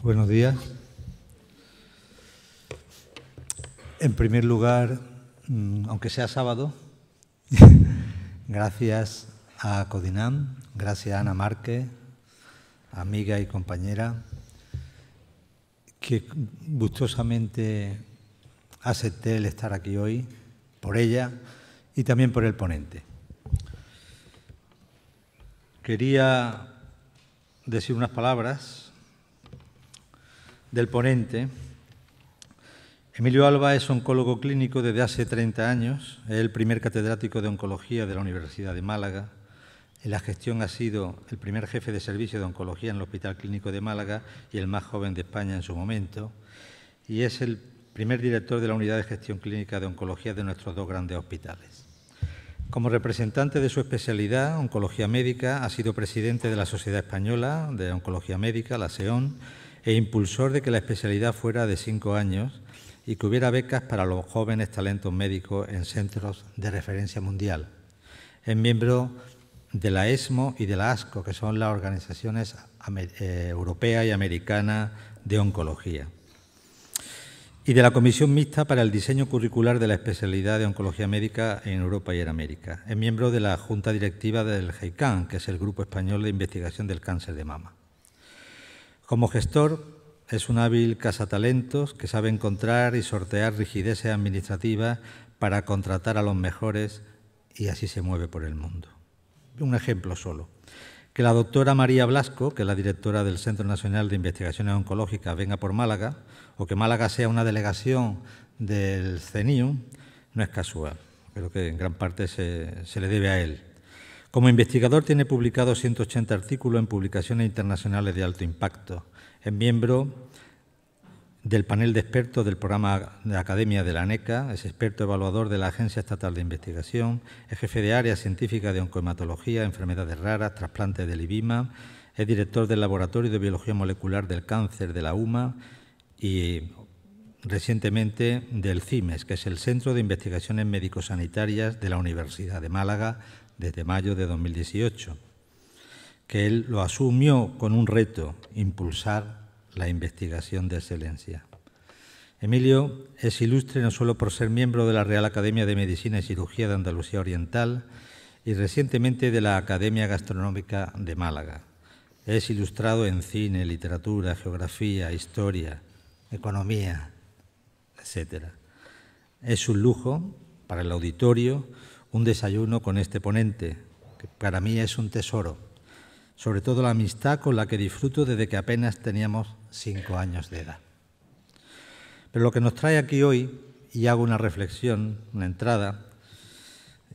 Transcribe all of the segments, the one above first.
Buenos días. En primer lugar, mm, aunque sea sábado, gracias a Codinam, gracias a Ana Márquez, amiga y compañera, que gustosamente acepté el estar aquí hoy, por ella y también por el ponente. Quería decir unas palabras del ponente. Emilio Alba es oncólogo clínico desde hace 30 años, es el primer catedrático de oncología de la Universidad de Málaga. En la gestión ha sido el primer jefe de servicio de oncología en el Hospital Clínico de Málaga y el más joven de España en su momento. Y es el primer director de la Unidad de Gestión Clínica de Oncología de nuestros dos grandes hospitales. Como representante de su especialidad, oncología médica, ha sido presidente de la Sociedad Española de Oncología Médica, la SEON, e impulsor de que la especialidad fuera de cinco años y que hubiera becas para los jóvenes talentos médicos en centros de referencia mundial. Es miembro de la ESMO y de la ASCO, que son las organizaciones eh, europea y americana de oncología, y de la Comisión Mixta para el Diseño Curricular de la Especialidad de Oncología Médica en Europa y en América. Es miembro de la Junta Directiva del HeICAN que es el Grupo Español de Investigación del Cáncer de Mama. Como gestor, es un hábil cazatalentos que sabe encontrar y sortear rigideces administrativas para contratar a los mejores y así se mueve por el mundo. Un ejemplo solo. Que la doctora María Blasco, que es la directora del Centro Nacional de Investigaciones Oncológicas, venga por Málaga, o que Málaga sea una delegación del CENIUM, no es casual. Creo que en gran parte se le debe a él. Como investigador tiene publicado 180 artículos en publicaciones internacionales de alto impacto. Es miembro del panel de expertos del programa de Academia de la NECA, es experto evaluador de la Agencia Estatal de Investigación, es jefe de área científica de oncohematología, enfermedades raras, trasplantes del IBIMA, es director del Laboratorio de Biología Molecular del Cáncer de la UMA y recientemente del CIMES, que es el Centro de Investigaciones Médico-Sanitarias de la Universidad de Málaga, desde mayo de 2018, que él lo asumió con un reto, impulsar la investigación de excelencia. Emilio es ilustre no solo por ser miembro de la Real Academia de Medicina y Cirugía de Andalucía Oriental y recientemente de la Academia Gastronómica de Málaga. Es ilustrado en cine, literatura, geografía, historia, economía, etc. Es un lujo para el auditorio un desayuno con este ponente, que para mí es un tesoro, sobre todo la amistad con la que disfruto desde que apenas teníamos cinco años de edad. Pero lo que nos trae aquí hoy, y hago una reflexión, una entrada,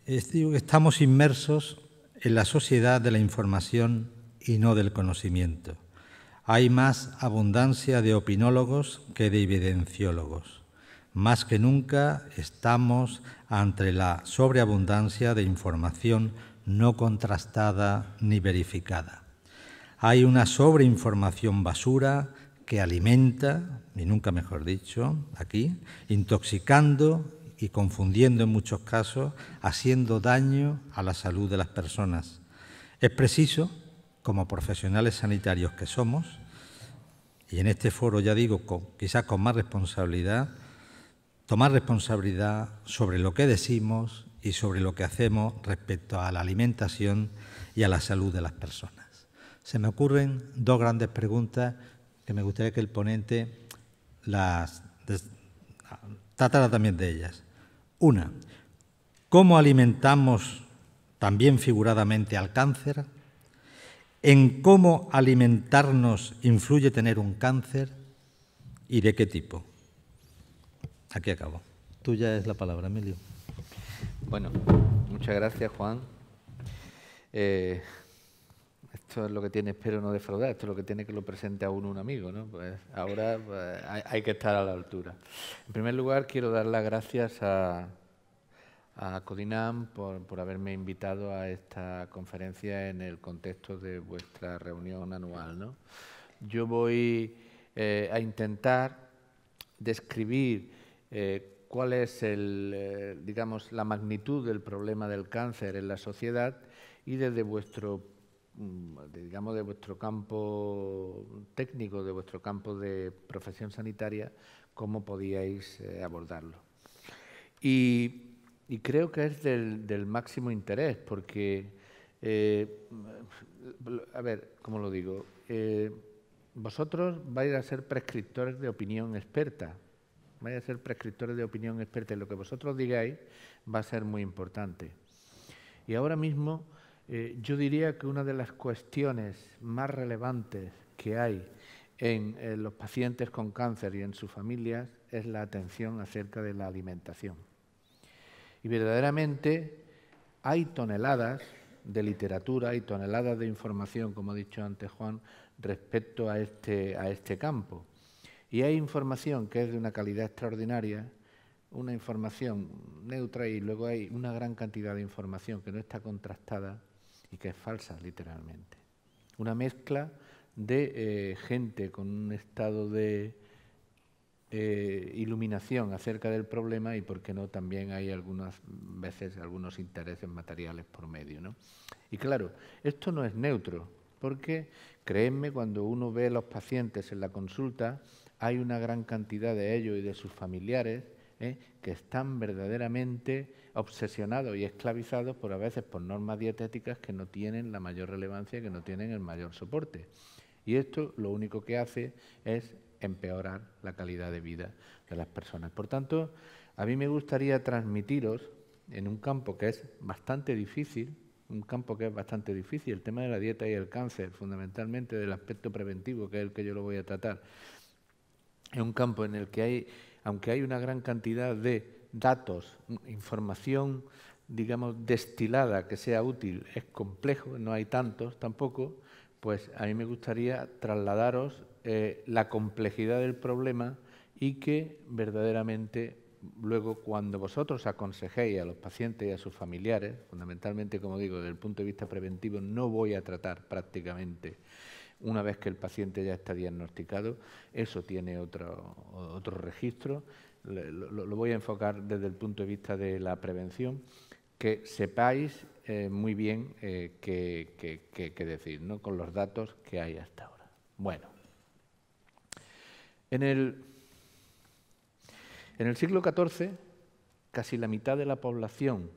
es que estamos inmersos en la sociedad de la información y no del conocimiento. Hay más abundancia de opinólogos que de evidenciólogos. Más que nunca estamos ante la sobreabundancia de información no contrastada ni verificada. Hay una sobreinformación basura que alimenta, y nunca mejor dicho, aquí, intoxicando y confundiendo en muchos casos, haciendo daño a la salud de las personas. Es preciso, como profesionales sanitarios que somos, y en este foro ya digo, quizás con más responsabilidad, tomar responsabilidad sobre lo que decimos y sobre lo que hacemos respecto a la alimentación y a la salud de las personas. Se me ocurren dos grandes preguntas que me gustaría que el ponente las tratara también de ellas. Una, ¿cómo alimentamos también figuradamente al cáncer? ¿En cómo alimentarnos influye tener un cáncer y de qué tipo? Aquí acabo. Tuya es la palabra, Emilio. Bueno, muchas gracias, Juan. Eh, esto es lo que tiene, espero no defraudar, esto es lo que tiene que lo presente a un amigo, ¿no? Pues ahora pues, hay, que estar a la altura. En primer lugar, quiero dar las gracias a, a Codinam por, haberme invitado a esta conferencia en el contexto de vuestra reunión anual, Yo voy eh, a intentar describir eh, cuál es el, eh, digamos, la magnitud del problema del cáncer en la sociedad y desde vuestro mm, de vuestro campo técnico, de vuestro campo de profesión sanitaria, cómo podíais eh, abordarlo. Y, creo que es del, máximo interés, porque, a ver, ¿cómo lo digo? vosotros vais a ser prescriptores de opinión experta, Vaya a ser prescriptores de opinión experta y lo que vosotros digáis va a ser muy importante. Y ahora mismo eh, yo diría que una de las cuestiones más relevantes que hay en, eh, los pacientes con cáncer y en sus familias es la atención acerca de la alimentación. Y verdaderamente hay toneladas de literatura y toneladas de información, como ha dicho antes Juan, respecto a este, este campo. Y hay información que es de una calidad extraordinaria, una información neutra y luego hay una gran cantidad de información que no está contrastada y que es falsa literalmente. Una mezcla de eh, gente con un estado de eh, iluminación acerca del problema y, por qué no, también hay algunas veces algunos intereses materiales por medio. ¿no? Y claro, esto no es neutro, porque créeme, cuando uno ve a los pacientes en la consulta, hay una gran cantidad de ellos y de sus familiares ¿eh? que están verdaderamente obsesionados y esclavizados por a veces por normas dietéticas que no tienen la mayor relevancia, que no tienen el mayor soporte. Y esto lo único que hace es empeorar la calidad de vida de las personas. Por tanto, a mí me gustaría transmitiros en un campo que es bastante difícil, un campo que es bastante difícil, el tema de la dieta y el cáncer, fundamentalmente del aspecto preventivo, que es el que yo lo voy a tratar en un campo en el que hay, aunque hay una gran cantidad de datos, información, digamos, destilada que sea útil, es complejo, no hay tantos tampoco, pues a mí me gustaría trasladaros eh, la complejidad del problema y que verdaderamente luego cuando vosotros aconsejéis a los pacientes y a sus familiares, fundamentalmente, como digo, desde el punto de vista preventivo, no voy a tratar prácticamente una vez que el paciente ya está diagnosticado, eso tiene otro, registro. Lo, voy a enfocar desde el punto de vista de la prevención, que sepáis eh, muy bien eh, qué, decir, ¿no? con los datos que hay hasta ahora. Bueno, en el, en el siglo XIV, casi la mitad de la población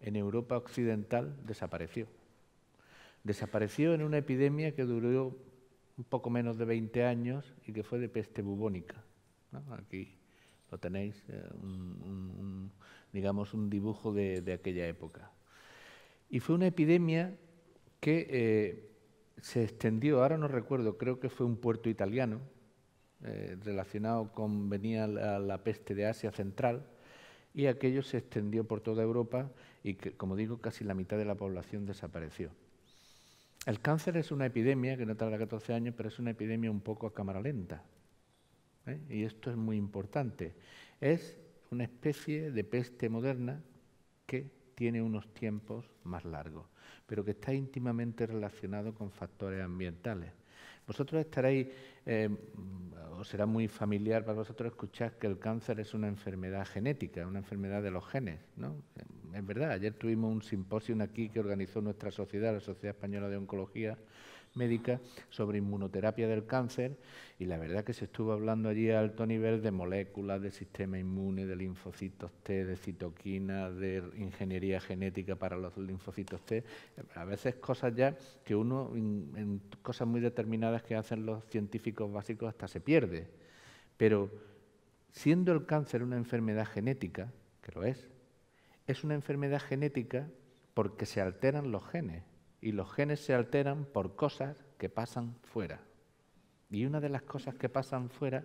en Europa Occidental desapareció. Desapareció en una epidemia que duró un poco menos de 20 años y que fue de peste bubónica. Aquí lo tenéis, eh, digamos, un dibujo de, aquella época. Y fue una epidemia que eh, se extendió, ahora no recuerdo, creo que fue un puerto italiano, eh, relacionado con, venía la, la peste de Asia Central, y aquello se extendió por toda Europa y que, como digo, casi la mitad de la población desapareció. El cáncer es una epidemia que no tarda 14 años, pero es una epidemia un poco a cámara lenta. ¿eh? Y esto es muy importante. Es una especie de peste moderna que tiene unos tiempos más largos, pero que está íntimamente relacionado con factores ambientales. Vosotros estaréis, eh, o será muy familiar para vosotros escuchar que el cáncer es una enfermedad genética, una enfermedad de los genes. ¿no? es verdad, ayer tuvimos un simposio aquí que organizó nuestra sociedad, la Sociedad Española de Oncología Médica, sobre inmunoterapia del cáncer, y la verdad que se estuvo hablando allí a alto nivel de moléculas, de sistema inmune, de linfocitos T, de citoquinas, de ingeniería genética para los linfocitos T. A veces cosas ya que uno, en cosas muy determinadas que hacen los científicos básicos, hasta se pierde. Pero siendo el cáncer una enfermedad genética, que lo es, es una enfermedad genética porque se alteran los genes y los genes se alteran por cosas que pasan fuera. Y una de las cosas que pasan fuera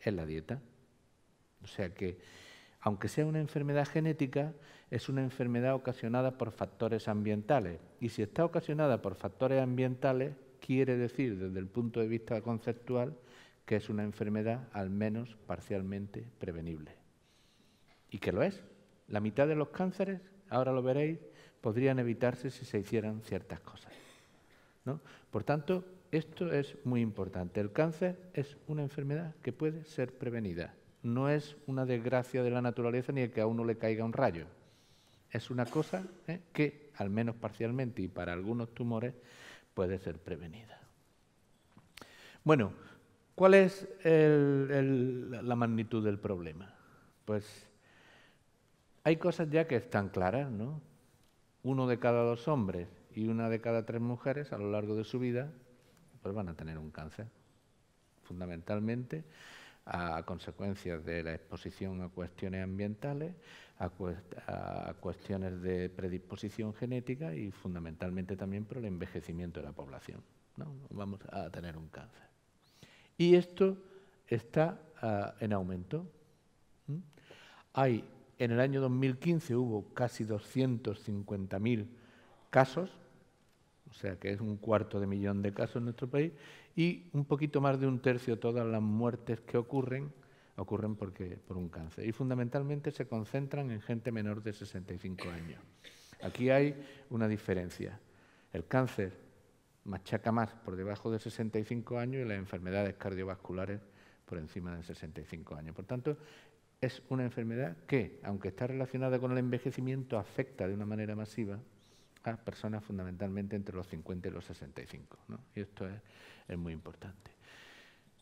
es la dieta. O sea que, aunque sea una enfermedad genética, es una enfermedad ocasionada por factores ambientales. Y si está ocasionada por factores ambientales, quiere decir, desde el punto de vista conceptual, que es una enfermedad al menos parcialmente prevenible. Y que lo es, la mitad de los cánceres, ahora lo veréis, podrían evitarse si se hicieran ciertas cosas. Por tanto, esto es muy importante. El cáncer es una enfermedad que puede ser prevenida. No es una desgracia de la naturaleza ni el que a uno le caiga un rayo. Es una cosa ¿eh? que, al menos parcialmente y para algunos tumores, puede ser prevenida. Bueno, ¿cuál es la magnitud del problema? Pues hay cosas ya que están claras, ¿no? Uno de cada dos hombres y una de cada tres mujeres a lo largo de su vida pues van a tener un cáncer, fundamentalmente a consecuencias de la exposición a cuestiones ambientales, a, cuestiones de predisposición genética y fundamentalmente también por el envejecimiento de la población. ¿no? Vamos a tener un cáncer. Y esto está ah, en aumento. Hay en el año 2015 hubo casi 250.000 casos, o sea que es un cuarto de millón de casos en nuestro país, y un poquito más de un tercio de todas las muertes que ocurren ocurren porque, por un cáncer. Y fundamentalmente se concentran en gente menor de 65 años. Aquí hay una diferencia. El cáncer machaca más por debajo de 65 años y las enfermedades cardiovasculares por encima de 65 años. Por tanto, es una enfermedad que, aunque está relacionada con el envejecimiento, afecta de una manera masiva a personas fundamentalmente entre los 50 y los 65. Y esto es, muy importante.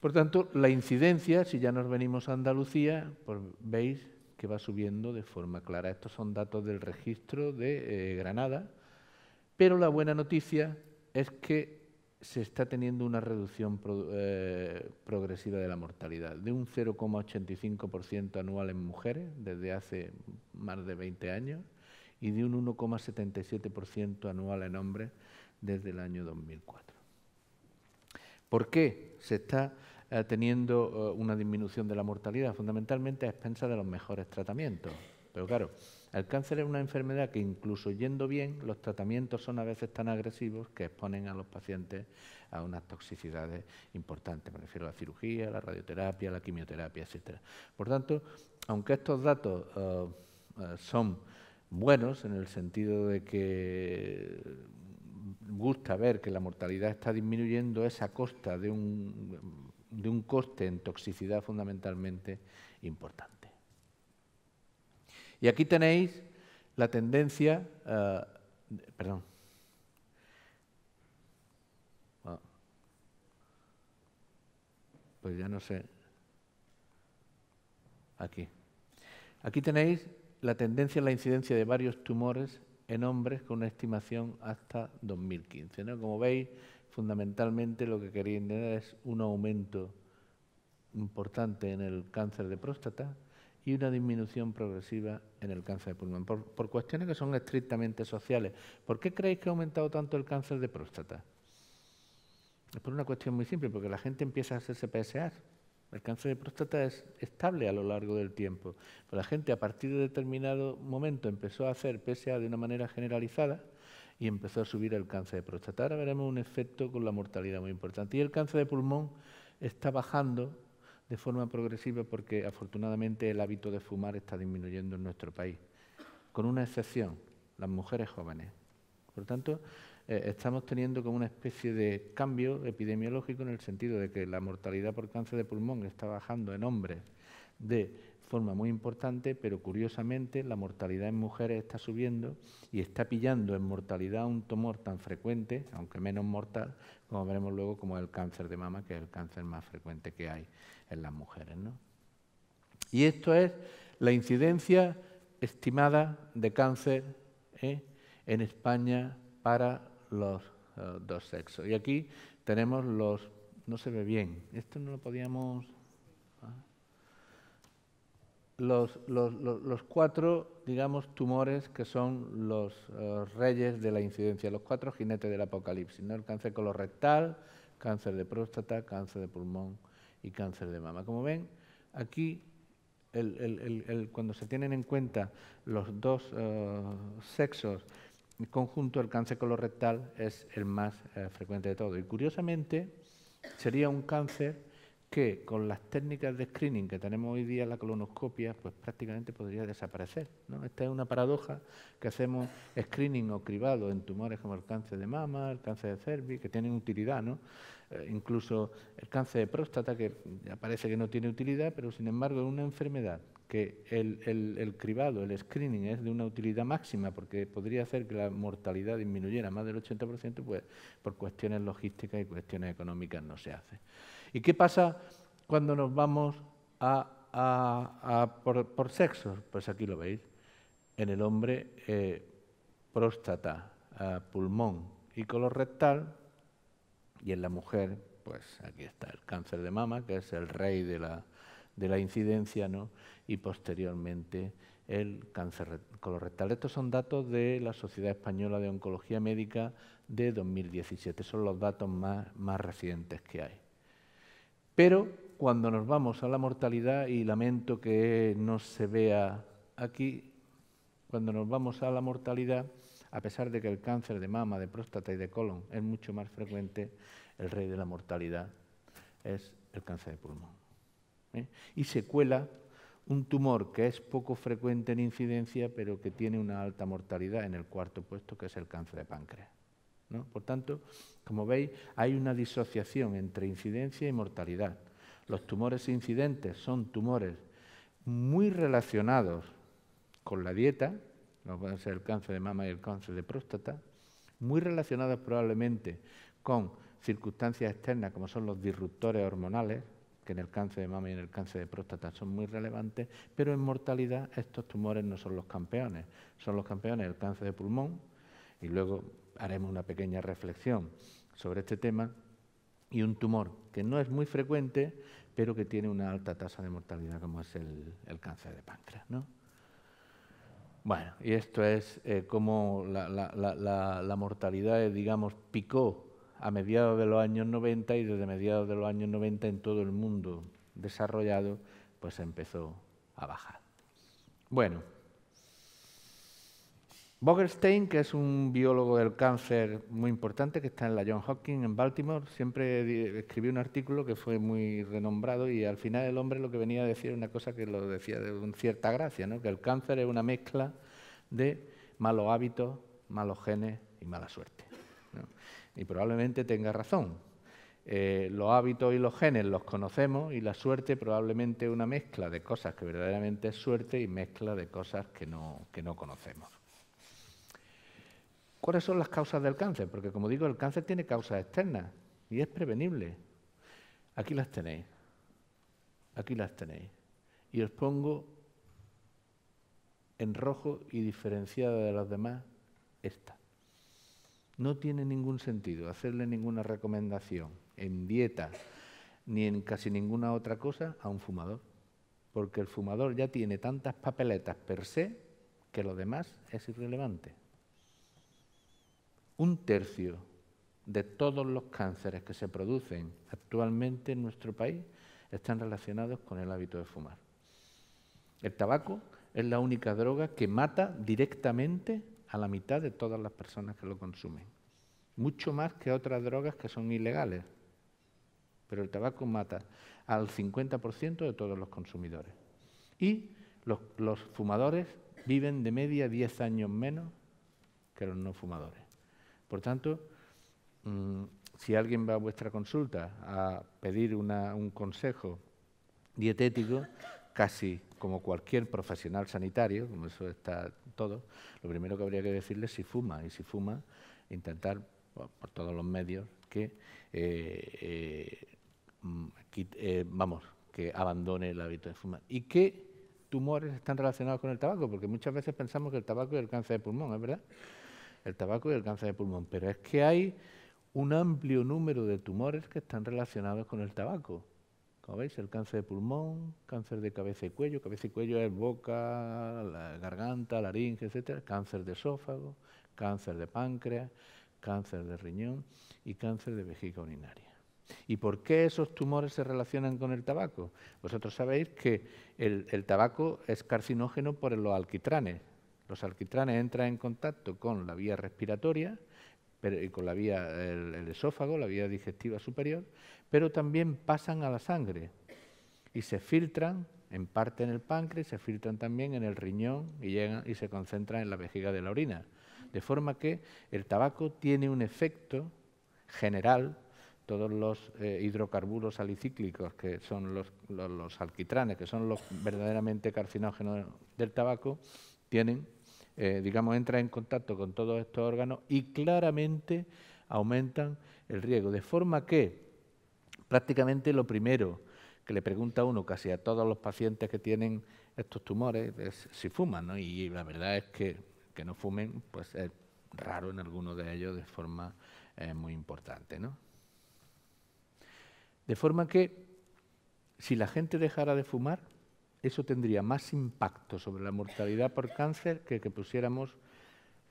Por tanto, la incidencia, si ya nos venimos a Andalucía, pues veis que va subiendo de forma clara. Estos son datos del registro de eh, Granada, pero la buena noticia es que se está teniendo una reducción eh, progresiva de la mortalidad, de un 0,85% anual en mujeres desde hace más de 20 años y de un 1,77% anual en hombres desde el año 2004. ¿Por qué se está eh, teniendo eh, una disminución de la mortalidad? Fundamentalmente a expensas de los mejores tratamientos. Pero claro, el cáncer es una enfermedad que incluso yendo bien, los tratamientos son a veces tan agresivos que exponen a los pacientes a unas toxicidades importantes. Me refiero a la cirugía, la radioterapia, la quimioterapia, etcétera. Por tanto, aunque estos datos eh, eh, son buenos en el sentido de que gusta ver que la mortalidad está disminuyendo, es a costa de un, de un coste en toxicidad fundamentalmente importante. Y aquí tenéis la tendencia, eh, perdón, ah. pues ya no sé. Aquí. Aquí tenéis la tendencia a la incidencia de varios tumores en hombres con una estimación hasta 2015. Como veis, fundamentalmente lo que quería entender es un aumento importante en el cáncer de próstata, y una disminución progresiva en el cáncer de pulmón, por, cuestiones que son estrictamente sociales. ¿Por qué creéis que ha aumentado tanto el cáncer de próstata? Es por una cuestión muy simple, porque la gente empieza a hacerse PSA. El cáncer de próstata es estable a lo largo del tiempo, pero la gente a partir de determinado momento empezó a hacer PSA de una manera generalizada, y empezó a subir el cáncer de próstata. Ahora veremos un efecto con la mortalidad muy importante. Y el cáncer de pulmón está bajando de forma progresiva porque afortunadamente el hábito de fumar está disminuyendo en nuestro país, con una excepción, las mujeres jóvenes. Por tanto, eh, estamos teniendo como una especie de cambio epidemiológico en el sentido de que la mortalidad por cáncer de pulmón está bajando en hombres de forma muy importante, pero curiosamente la mortalidad en mujeres está subiendo y está pillando en mortalidad un tumor tan frecuente, aunque menos mortal, como veremos luego, como el cáncer de mama, que es el cáncer más frecuente que hay en las mujeres. ¿no? Y esto es la incidencia estimada de cáncer ¿eh? en España para los eh, dos sexos. Y aquí tenemos los... No se ve bien. Esto no lo podíamos los, los, los, cuatro, digamos, tumores que son los reyes de la incidencia, los cuatro jinetes del apocalipsis, ¿no? El cáncer colorectal, cáncer de próstata, cáncer de pulmón y cáncer de mama. Como ven, aquí, cuando se tienen en cuenta los dos eh, sexos en conjunto, el cáncer colorectal es el más eh, frecuente de todo. Y curiosamente, sería un cáncer que con las técnicas de screening que tenemos hoy día, la colonoscopia, pues prácticamente podría desaparecer. Esta es una paradoja que hacemos screening o cribado en tumores como el cáncer de mama, el cáncer de cervix, que tienen utilidad, ¿no? Eh, incluso el cáncer de próstata, que parece que no tiene utilidad, pero sin embargo es una enfermedad que el, el, el cribado, el screening es de una utilidad máxima porque podría hacer que la mortalidad disminuyera más del 80%, pues por cuestiones logísticas y cuestiones económicas no se hace. ¿Y qué pasa cuando nos vamos por, sexos? Pues aquí lo veis. En el hombre, eh, próstata, eh, pulmón y color rectal. Y en la mujer, pues aquí está el cáncer de mama, que es el rey de la, incidencia, ¿no? y posteriormente el cáncer rectal. Estos son datos de la Sociedad Española de Oncología Médica de 2017, son los datos más recientes que hay. Pero cuando nos vamos a la mortalidad, y lamento que no se vea aquí, cuando nos vamos a la mortalidad, a pesar de que el cáncer de mama, de próstata y de colon es mucho más frecuente, el rey de la mortalidad es el cáncer de pulmón. ¿eh? Y se cuela un tumor que es poco frecuente en incidencia, pero que tiene una alta mortalidad en el cuarto puesto, que es el cáncer de páncreas. Por tanto, como veis, hay una disociación entre incidencia y mortalidad. Los tumores incidentes son tumores muy relacionados con la dieta, como pueden ser el cáncer de mama y el cáncer de próstata, muy relacionados probablemente con circunstancias externas como son los disruptores hormonales, que en el cáncer de mama y en el cáncer de próstata son muy relevantes, pero en mortalidad estos tumores no son los campeones, son los campeones del cáncer de pulmón y luego haremos una pequeña reflexión sobre este tema, y un tumor que no es muy frecuente, pero que tiene una alta tasa de mortalidad, como es el, cáncer de páncreas. Bueno, y esto es eh, como la, la, mortalidad, eh, digamos, picó a mediados de los años 90 y desde mediados de los años 90 en todo el mundo desarrollado, pues empezó a bajar. Bueno, Bogerstein, que es un biólogo del cáncer muy importante, que está en la John Hopkins, en Baltimore, siempre escribió un artículo que fue muy renombrado y al final el hombre lo que venía a decir era una cosa que lo decía de cierta gracia, ¿no? que el cáncer es una mezcla de malos hábitos, malos genes y mala suerte. Y probablemente tenga razón. Eh, los hábitos y los genes los conocemos y la suerte probablemente es una mezcla de cosas que verdaderamente es suerte y mezcla de cosas que no conocemos. ¿Cuáles son las causas del cáncer? Porque como digo, el cáncer tiene causas externas y es prevenible. Aquí las tenéis. Aquí las tenéis. Y os pongo en rojo y diferenciada de las demás esta. No tiene ningún sentido hacerle ninguna recomendación en dieta ni en casi ninguna otra cosa a un fumador, porque el fumador ya tiene tantas papeletas per se que lo demás es irrelevante un tercio de todos los cánceres que se producen actualmente en nuestro país están relacionados con el hábito de fumar. El tabaco es la única droga que mata directamente a la mitad de todas las personas que lo consumen, mucho más que otras drogas que son ilegales. Pero el tabaco mata al 50% de todos los consumidores. Y los, fumadores viven de media 10 años menos que los no fumadores. Por tanto, mm, si alguien va a vuestra consulta a pedir un consejo dietético, casi como cualquier profesional sanitario, como eso está todo, lo primero que habría que decirle es si fuma, y si fuma, intentar por, todos los medios que, eh, eh, mm, eh, vamos, que abandone el hábito de fumar. ¿Y qué tumores están relacionados con el tabaco? Porque muchas veces pensamos que el tabaco es el cáncer de pulmón, ¿es verdad? el tabaco y el cáncer de pulmón, pero es que hay un amplio número de tumores que están relacionados con el tabaco. Como veis, el cáncer de pulmón, cáncer de cabeza y cuello, cabeza y cuello es boca, garganta, laringe, etcétera, cáncer de esófago, cáncer de páncreas, cáncer de riñón y cáncer de vejiga urinaria. ¿Y por qué esos tumores se relacionan con el tabaco? Vosotros sabéis que el tabaco es carcinógeno por los alquitranes, los alquitranes entran en contacto con la vía respiratoria, pero, con la vía, el, esófago, la vía digestiva superior, pero también pasan a la sangre y se filtran en parte en el páncreas, se filtran también en el riñón y llegan y se concentran en la vejiga de la orina. De forma que el tabaco tiene un efecto general todos los eh, hidrocarburos alicíclicos, que son los, los, alquitranes, que son los verdaderamente carcinógenos del tabaco, tienen eh, digamos, entra en contacto con todos estos órganos y claramente aumentan el riesgo. De forma que prácticamente lo primero que le pregunta uno casi a todos los pacientes que tienen estos tumores es si fuman, ¿no? Y la verdad es que que no fumen, pues es raro en alguno de ellos de forma eh, muy importante, ¿no? De forma que si la gente dejara de fumar, eso tendría más impacto sobre la mortalidad por cáncer que que pusiéramos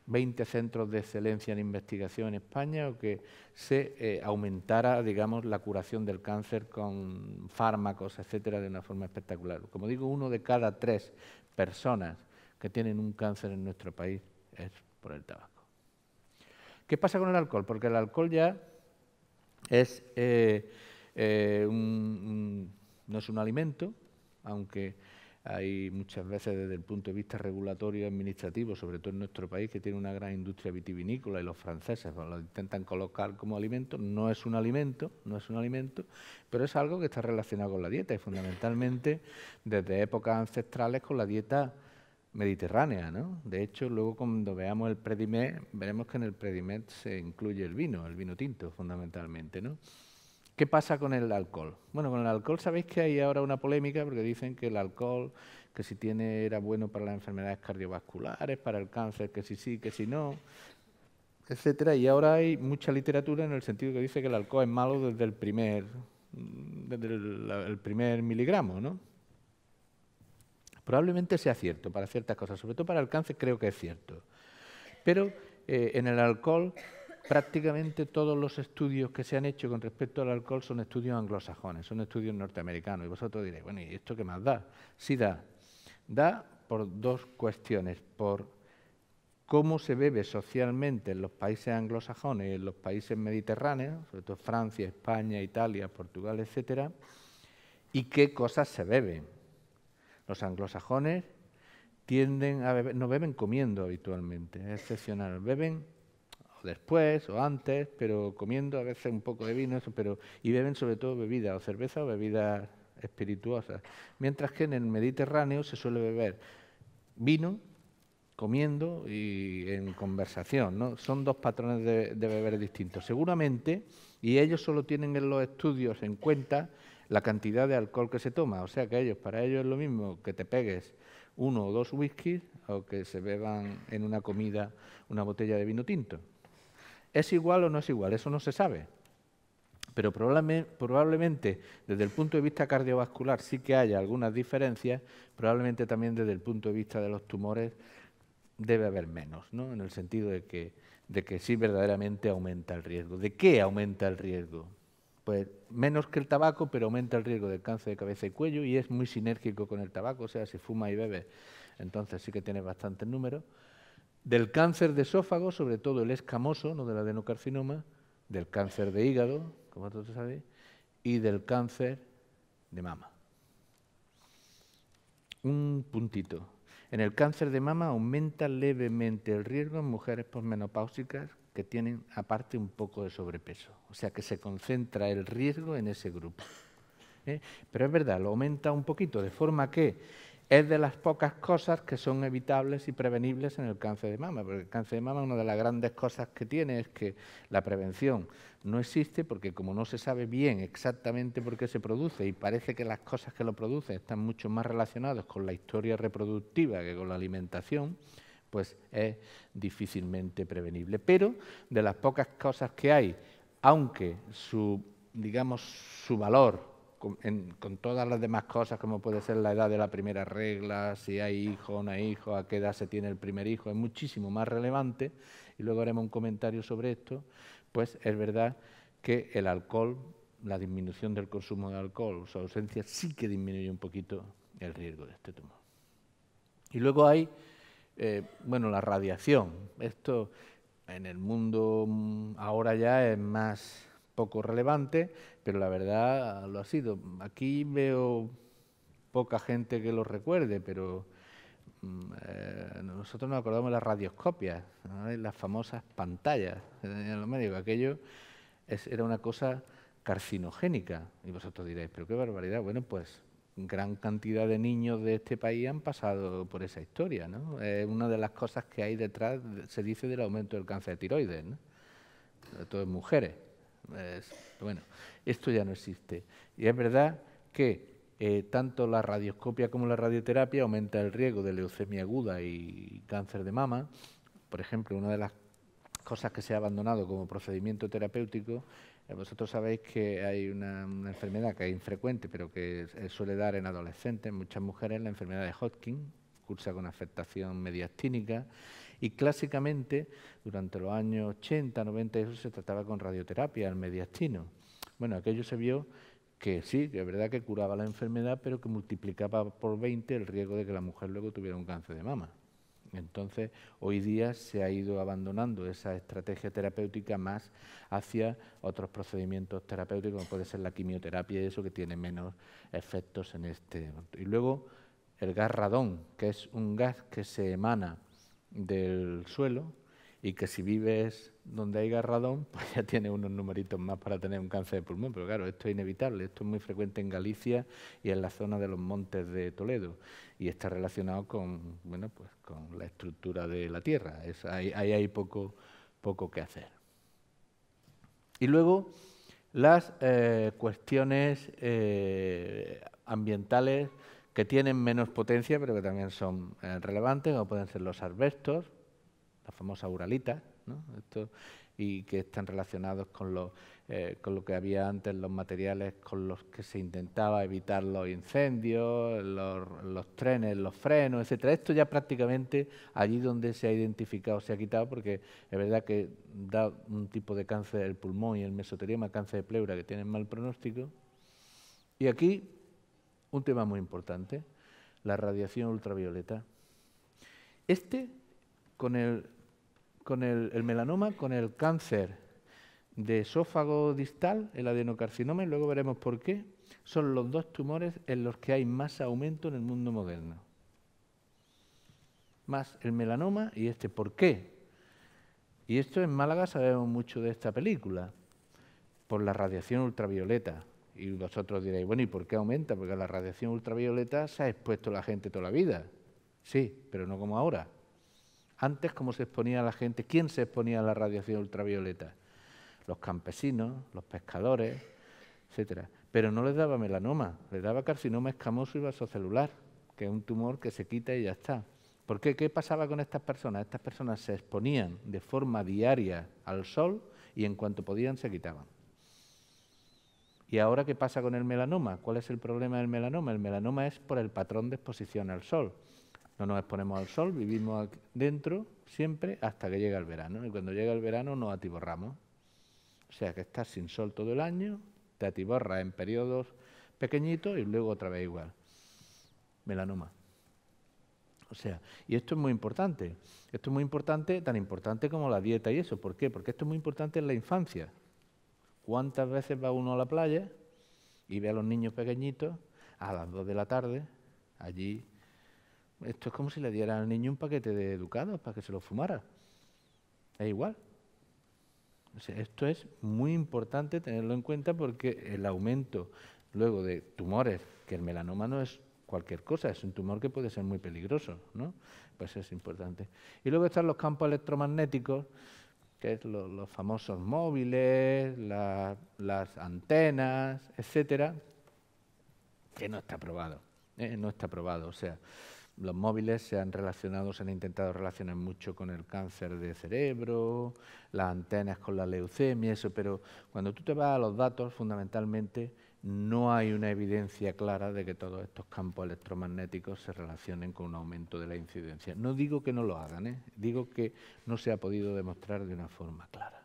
20 centros de excelencia en investigación en España o que se eh, aumentara, digamos, la curación del cáncer con fármacos, etcétera, de una forma espectacular. Como digo, uno de cada tres personas que tienen un cáncer en nuestro país es por el tabaco. ¿Qué pasa con el alcohol? Porque el alcohol ya es, eh, eh, no es un alimento, aunque hay muchas veces desde el punto de vista regulatorio y administrativo, sobre todo en nuestro país, que tiene una gran industria vitivinícola y los franceses pues, lo intentan colocar como alimento. No es un alimento, no es un alimento, pero es algo que está relacionado con la dieta y fundamentalmente desde épocas ancestrales con la dieta mediterránea. ¿no? De hecho, luego cuando veamos el predimet, veremos que en el predimet se incluye el vino, el vino tinto fundamentalmente. ¿no? ¿Qué pasa con el alcohol? Bueno, con el alcohol sabéis que hay ahora una polémica porque dicen que el alcohol, que si tiene, era bueno para las enfermedades cardiovasculares, para el cáncer, que si sí, que si no, etcétera. Y ahora hay mucha literatura en el sentido que dice que el alcohol es malo desde el primer, desde el, primer miligramo, ¿no? Probablemente sea cierto para ciertas cosas, sobre todo para el cáncer creo que es cierto. Pero eh, en el alcohol prácticamente todos los estudios que se han hecho con respecto al alcohol son estudios anglosajones, son estudios norteamericanos. Y vosotros diréis, bueno, ¿y esto qué más da? Sí da. Da por dos cuestiones, por cómo se bebe socialmente en los países anglosajones y en los países mediterráneos, sobre todo Francia, España, Italia, Portugal, etcétera, y qué cosas se beben. Los anglosajones tienden a beber, no beben comiendo habitualmente, es excepcional, beben después o antes, pero comiendo a veces un poco de vino, pero, y beben sobre todo bebidas o cerveza o bebidas espirituosas. Mientras que en el Mediterráneo se suele beber vino, comiendo y en conversación. ¿no? Son dos patrones de, de, beber distintos. Seguramente, y ellos solo tienen en los estudios en cuenta la cantidad de alcohol que se toma. O sea que ellos, para ellos es lo mismo que te pegues uno o dos whiskies o que se beban en una comida una botella de vino tinto. ¿Es igual o no es igual? Eso no se sabe. Pero probablemente desde el punto de vista cardiovascular sí que haya algunas diferencias, probablemente también desde el punto de vista de los tumores debe haber menos, ¿no? en el sentido de que, de que sí verdaderamente aumenta el riesgo. ¿De qué aumenta el riesgo? Pues menos que el tabaco, pero aumenta el riesgo del cáncer de cabeza y cuello y es muy sinérgico con el tabaco, o sea, si fuma y bebe, entonces sí que tiene bastantes números del cáncer de esófago, sobre todo el escamoso, no del adenocarcinoma, del cáncer de hígado, como todos sabéis, y del cáncer de mama. Un puntito. En el cáncer de mama aumenta levemente el riesgo en mujeres posmenopáusicas que tienen aparte un poco de sobrepeso. O sea que se concentra el riesgo en ese grupo. ¿Eh? Pero es verdad, lo aumenta un poquito, de forma que es de las pocas cosas que son evitables y prevenibles en el cáncer de mama, porque el cáncer de mama una de las grandes cosas que tiene es que la prevención no existe porque como no se sabe bien exactamente por qué se produce y parece que las cosas que lo producen están mucho más relacionadas con la historia reproductiva que con la alimentación, pues es difícilmente prevenible. Pero de las pocas cosas que hay, aunque su, digamos, su valor con, todas las demás cosas, como puede ser la edad de la primera regla, si hay hijo o no hay hijo, a qué edad se tiene el primer hijo, es muchísimo más relevante, y luego haremos un comentario sobre esto, pues es verdad que el alcohol, la disminución del consumo de alcohol, su ausencia sí que disminuye un poquito el riesgo de este tumor. Y luego hay, eh, bueno, la radiación. Esto en el mundo mm, ahora ya es más poco relevante, pero la verdad lo ha sido. Aquí veo poca gente que lo recuerde, pero mm, eh, nosotros nos acordamos de las radioscopias, las famosas pantallas en eh, los médicos. Aquello era una cosa carcinogénica. Y vosotros diréis, pero qué barbaridad. Bueno, pues gran cantidad de niños de este país han pasado por esa historia. ¿no? Es una de las cosas que hay detrás, se dice, del aumento del cáncer de tiroides. ¿no? Todo en mujeres bueno, esto ya no existe. Y es verdad que eh, tanto la radioscopia como la radioterapia aumenta el riesgo de leucemia aguda y cáncer de mama. Por ejemplo, una de las cosas que se ha abandonado como procedimiento terapéutico, eh, vosotros sabéis que hay una, enfermedad que es infrecuente, pero que eh, suele dar en adolescentes, en muchas mujeres, la enfermedad de Hodgkin, cursa con afectación mediastínica y clásicamente, durante los años 80, 90, eso se trataba con radioterapia, el mediastino. Bueno, aquello se vio que sí, que es verdad que curaba la enfermedad, pero que multiplicaba por 20 el riesgo de que la mujer luego tuviera un cáncer de mama. Entonces, hoy día se ha ido abandonando esa estrategia terapéutica más hacia otros procedimientos terapéuticos, como puede ser la quimioterapia y eso, que tiene menos efectos en este. Y luego, el gas radón, que es un gas que se emana del suelo y que si vives donde hay garradón, pues ya tiene unos numeritos más para tener un cáncer de pulmón. Pero claro, esto es inevitable, esto es muy frecuente en Galicia y en la zona de los montes de Toledo. Y está relacionado con, bueno, pues con la estructura de la tierra. ahí, hay poco, poco que hacer. Y luego las eh, cuestiones eh, ambientales que tienen menos potencia, pero que también son eh, relevantes, como pueden ser los asbestos, la famosa uralita, ¿no? Esto, y que están relacionados con, los, eh, con lo que había antes, los materiales con los que se intentaba evitar los incendios, los, trenes, los frenos, etcétera. Esto ya prácticamente allí donde se ha identificado se ha quitado, porque es verdad que da un tipo de cáncer el pulmón y el mesotelioma, cáncer de pleura, que tienen mal pronóstico. Y aquí un tema muy importante, la radiación ultravioleta. Este, con el, con el, melanoma, con el cáncer de esófago distal, el adenocarcinoma, y luego veremos por qué, son los dos tumores en los que hay más aumento en el mundo moderno. Más el melanoma y este. ¿Por qué? Y esto en Málaga sabemos mucho de esta película, por la radiación ultravioleta. Y vosotros diréis, bueno, ¿y por qué aumenta? Porque la radiación ultravioleta se ha expuesto la gente toda la vida. Sí, pero no como ahora. Antes, ¿cómo se exponía la gente? ¿Quién se exponía a la radiación ultravioleta? Los campesinos, los pescadores, etcétera. Pero no les daba melanoma, les daba carcinoma escamoso y vasocelular, que es un tumor que se quita y ya está. ¿Por qué? ¿Qué pasaba con estas personas? Estas personas se exponían de forma diaria al sol y en cuanto podían se quitaban. ¿Y ahora qué pasa con el melanoma? ¿Cuál es el problema del melanoma? El melanoma es por el patrón de exposición al sol. No nos exponemos al sol, vivimos dentro siempre hasta que llega el verano. Y cuando llega el verano nos atiborramos. O sea que estás sin sol todo el año, te atiborras en periodos pequeñitos y luego otra vez igual. Melanoma. O sea, y esto es muy importante. Esto es muy importante, tan importante como la dieta y eso. ¿Por qué? Porque esto es muy importante en la infancia. ¿Cuántas veces va uno a la playa y ve a los niños pequeñitos a las 2 de la tarde allí? Esto es como si le dieran al niño un paquete de educados para que se lo fumara. Es igual. esto es muy importante tenerlo en cuenta porque el aumento luego de tumores, que el melanoma no es cualquier cosa, es un tumor que puede ser muy peligroso, ¿no? Pues es importante. Y luego están los campos electromagnéticos, que es los famosos móviles, las antenas, etcétera, que no está probado. Eh, no está probado. O sea, los móviles se han relacionado, se han intentado relacionar mucho con el cáncer de cerebro, las antenas con la leucemia, eso, pero cuando tú te vas a los datos, fundamentalmente no hay una evidencia clara de que todos estos campos electromagnéticos se relacionen con un aumento de la incidencia. No digo que no lo hagan, ¿eh? digo que no se ha podido demostrar de una forma clara.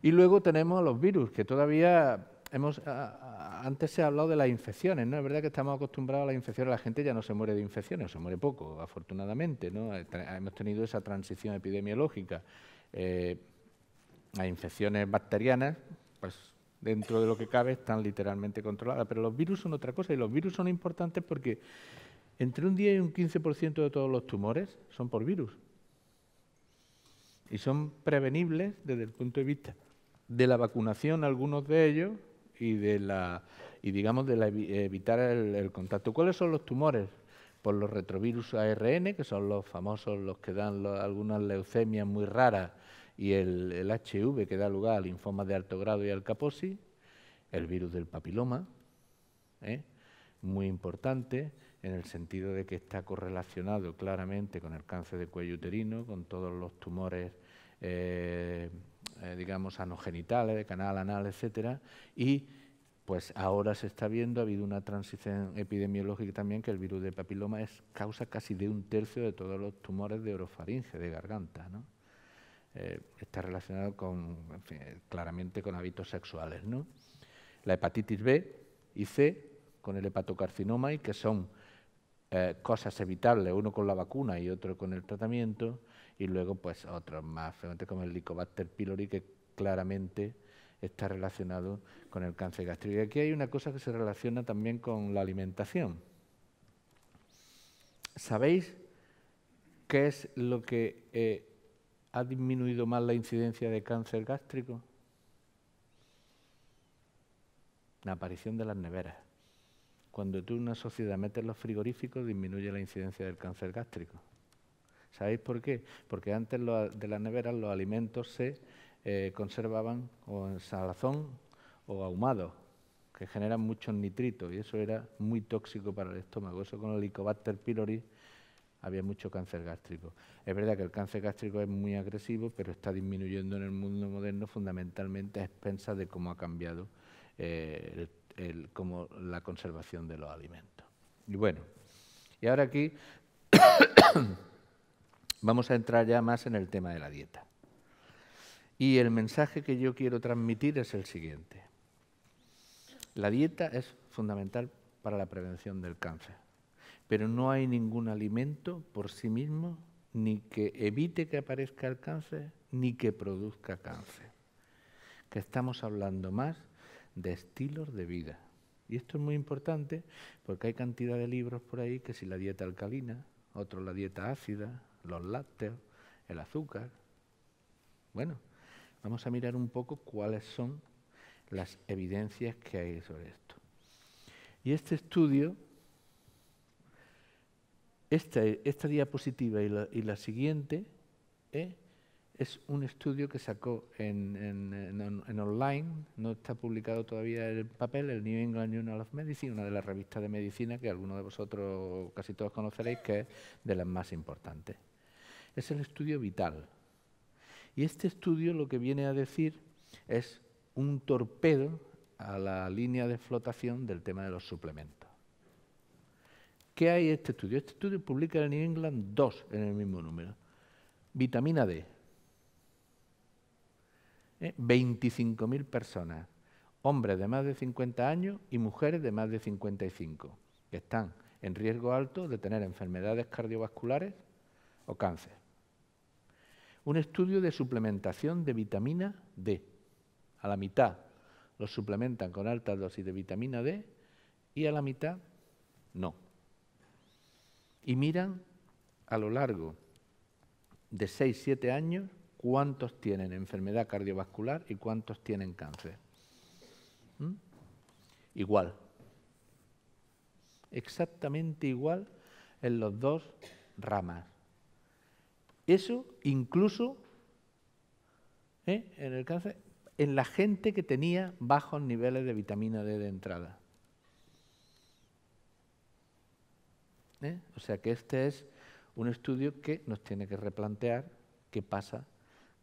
Y luego tenemos a los virus, que todavía hemos, antes se ha hablado de las infecciones, ¿no? Es verdad que estamos acostumbrados a las infecciones, la gente ya no se muere de infecciones, se muere poco, afortunadamente, ¿no? Eh, hemos tenido esa transición epidemiológica. Eh, a infecciones bacterianas, pues dentro de lo que cabe, están literalmente controladas. Pero los virus son otra cosa y los virus son importantes porque entre un 10 y un 15% de todos los tumores son por virus. Y son prevenibles desde el punto de vista de la vacunación, algunos de ellos, y de la y digamos de evitar el, contacto. ¿Cuáles son los tumores? Por los retrovirus ARN, que son los famosos, los que dan algunas leucemias muy raras, y el, HV que da lugar al linfoma de alto grado y al caposi, el virus del papiloma, ¿eh? muy importante en el sentido de que está correlacionado claramente con el cáncer de cuello uterino, con todos los tumores, eh, eh, digamos, anogenitales, de canal anal, etcétera, y pues ahora se está viendo, ha habido una transición epidemiológica también, que el virus del papiloma es causa casi de un tercio de todos los tumores de orofaringe, de garganta, ¿no? Eh, está relacionado con, claramente con hábitos sexuales. ¿no? La hepatitis B y C con el hepatocarcinoma y que son eh, cosas evitables, uno con la vacuna y otro con el tratamiento, y luego pues otros más frecuentes como el licobacter pylori que claramente está relacionado con el cáncer gástrico. Y aquí hay una cosa que se relaciona también con la alimentación. ¿Sabéis qué es lo que eh, ha disminuido más la incidencia de cáncer gástrico? La aparición de las neveras. Cuando tú en una sociedad metes los frigoríficos, disminuye la incidencia del cáncer gástrico. ¿Sabéis por qué? Porque antes de las neveras los alimentos se eh, conservaban o en salazón o ahumados, que generan muchos nitritos, y eso era muy tóxico para el estómago. Eso con el Helicobacter pylori había mucho cáncer gástrico. Es verdad que el cáncer gástrico es muy agresivo, pero está disminuyendo en el mundo moderno fundamentalmente a expensas de cómo ha cambiado eh, como la conservación de los alimentos. Y bueno, y ahora aquí vamos a entrar ya más en el tema de la dieta. Y el mensaje que yo quiero transmitir es el siguiente. La dieta es fundamental para la prevención del cáncer pero no hay ningún alimento por sí mismo ni que evite que aparezca el cáncer ni que produzca cáncer. Que estamos hablando más de estilos de vida. Y esto es muy importante porque hay cantidad de libros por ahí que si la dieta alcalina, otro la dieta ácida, los lácteos, el azúcar. Bueno, vamos a mirar un poco cuáles son las evidencias que hay sobre esto. Y este estudio esta, diapositiva y la, siguiente ¿eh? es un estudio que sacó en, online, no está publicado todavía el papel, el New England Journal of Medicine, una de las revistas de medicina que algunos de vosotros, casi todos conoceréis, que es de las más importantes. Es el estudio vital. Y este estudio lo que viene a decir es un torpedo a la línea de flotación del tema de los suplementos. ¿Qué hay en este estudio? Este estudio publica en New England dos en el mismo número. Vitamina D. 25.000 ¿Eh? personas, hombres de más de 50 años y mujeres de más de 55, que están en riesgo alto de tener enfermedades cardiovasculares o cáncer. Un estudio de suplementación de vitamina D. A la mitad los suplementan con altas dosis de vitamina D y a la mitad no y miran a lo largo de 6, 7 años cuántos tienen enfermedad cardiovascular y cuántos tienen cáncer. ¿Mm? Igual. Exactamente igual en los dos ramas. Eso incluso ¿eh? en el cáncer, en la gente que tenía bajos niveles de vitamina D de entrada. ¿eh? O sea que este es un estudio que nos tiene que replantear qué pasa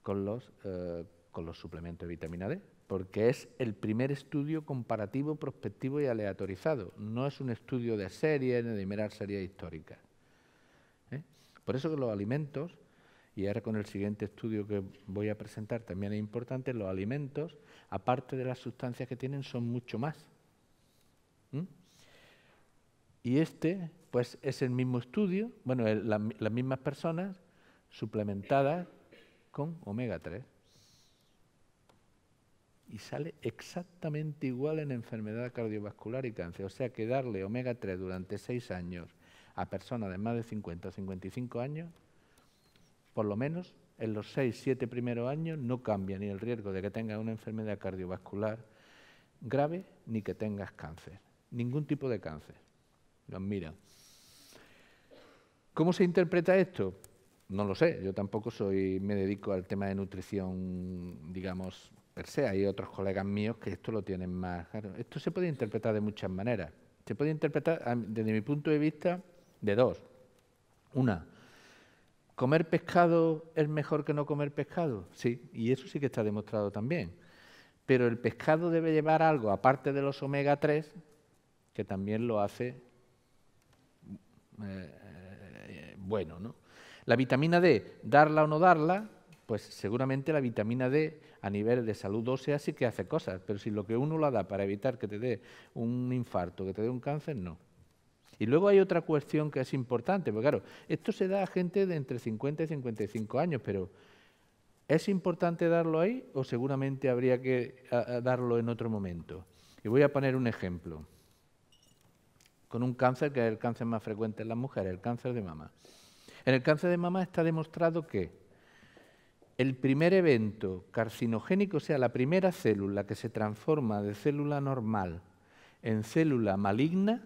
con los, eh, con los suplementos de vitamina D, porque es el primer estudio comparativo, prospectivo y aleatorizado. No es un estudio de serie, ni de mera serie histórica. ¿eh? Por eso que los alimentos, y ahora con el siguiente estudio que voy a presentar también es importante, los alimentos, aparte de las sustancias que tienen, son mucho más. Y este pues es el mismo estudio, bueno, las mismas personas suplementadas con omega 3. Y sale exactamente igual en enfermedad cardiovascular y cáncer. O sea que darle omega 3 durante seis años a personas de más de 50 o 55 años, por lo menos en los 6, siete primeros años no cambia ni el riesgo de que tengas una enfermedad cardiovascular grave ni que tengas cáncer. Ningún tipo de cáncer. Los miran. ¿Cómo se interpreta esto? No lo sé, yo tampoco soy, me dedico al tema de nutrición, digamos, per se. Hay otros colegas míos que esto lo tienen más Esto se puede interpretar de muchas maneras. Se puede interpretar, desde mi punto de vista, de dos. Una, ¿comer pescado es mejor que no comer pescado? Sí, y eso sí que está demostrado también. Pero el pescado debe llevar algo, aparte de los omega 3, que también lo hace eh, bueno. ¿no? La vitamina D, darla o no darla, pues seguramente la vitamina D a nivel de salud ósea sí que hace cosas, pero si lo que uno la da para evitar que te dé un infarto, que te dé un cáncer, no. Y luego hay otra cuestión que es importante, porque claro, esto se da a gente de entre 50 y 55 años, pero ¿es importante darlo ahí o seguramente habría que darlo en otro momento? Y voy a poner un ejemplo, con un cáncer que es el cáncer más frecuente en las mujeres, el cáncer de mama. En el cáncer de mama está demostrado que el primer evento carcinogénico, o sea, la primera célula que se transforma de célula normal en célula maligna,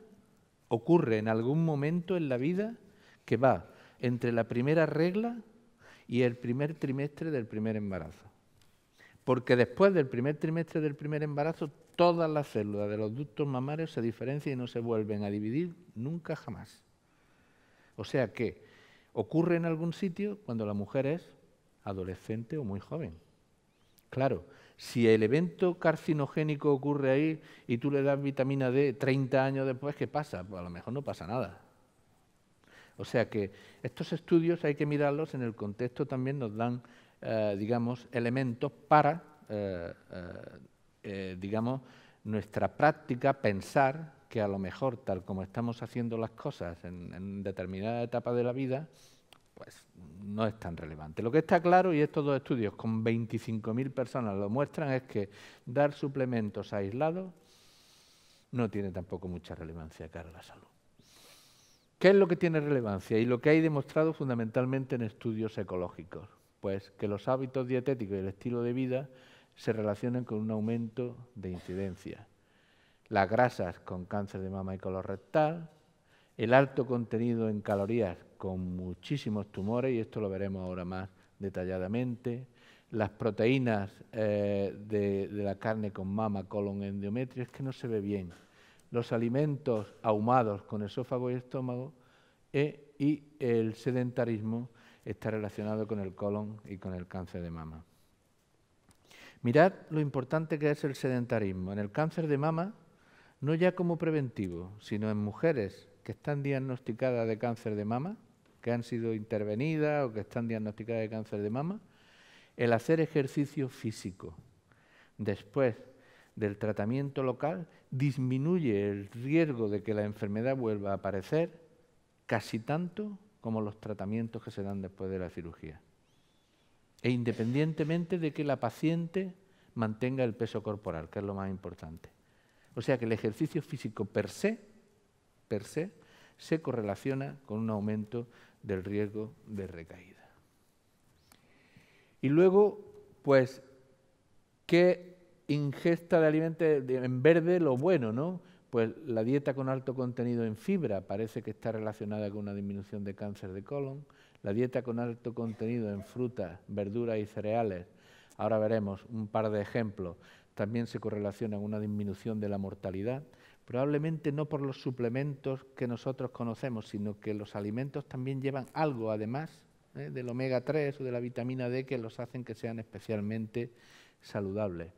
ocurre en algún momento en la vida que va entre la primera regla y el primer trimestre del primer embarazo. Porque después del primer trimestre del primer embarazo, todas las células de los ductos mamarios se diferencian y no se vuelven a dividir nunca jamás. O sea que ocurre en algún sitio cuando la mujer es adolescente o muy joven. Claro, si el evento carcinogénico ocurre ahí y tú le das vitamina D 30 años después, ¿qué pasa? Pues a lo mejor no pasa nada. O sea que estos estudios hay que mirarlos en el contexto también nos dan, eh, digamos, elementos para, eh, eh, digamos, nuestra práctica, pensar que a lo mejor, tal como estamos haciendo las cosas en, determinada etapa de la vida, pues no es tan relevante. Lo que está claro, y estos dos estudios con 25.000 personas lo muestran, es que dar suplementos aislados no tiene tampoco mucha relevancia cara a la salud. ¿Qué es lo que tiene relevancia y lo que hay demostrado fundamentalmente en estudios ecológicos? Pues que los hábitos dietéticos y el estilo de vida se relacionan con un aumento de incidencia las grasas con cáncer de mama y colorectal, el alto contenido en calorías con muchísimos tumores, y esto lo veremos ahora más detalladamente, las proteínas eh, de, la carne con mama, colon, endometrio, es que no se ve bien, los alimentos ahumados con esófago y estómago eh, y el sedentarismo está relacionado con el colon y con el cáncer de mama. Mirad lo importante que es el sedentarismo. En el cáncer de mama, no ya como preventivo, sino en mujeres que están diagnosticadas de cáncer de mama, que han sido intervenidas o que están diagnosticadas de cáncer de mama, el hacer ejercicio físico después del tratamiento local disminuye el riesgo de que la enfermedad vuelva a aparecer casi tanto como los tratamientos que se dan después de la cirugía. E independientemente de que la paciente mantenga el peso corporal, que es lo más importante. O sea que el ejercicio físico per se, per se se correlaciona con un aumento del riesgo de recaída. Y luego, pues, ¿qué ingesta de alimentos en verde lo bueno, no? Pues la dieta con alto contenido en fibra parece que está relacionada con una disminución de cáncer de colon. La dieta con alto contenido en frutas, verduras y cereales. Ahora veremos un par de ejemplos también se correlaciona con una disminución de la mortalidad, probablemente no por los suplementos que nosotros conocemos, sino que los alimentos también llevan algo además ¿eh? del omega 3 o de la vitamina D que los hacen que sean especialmente saludables.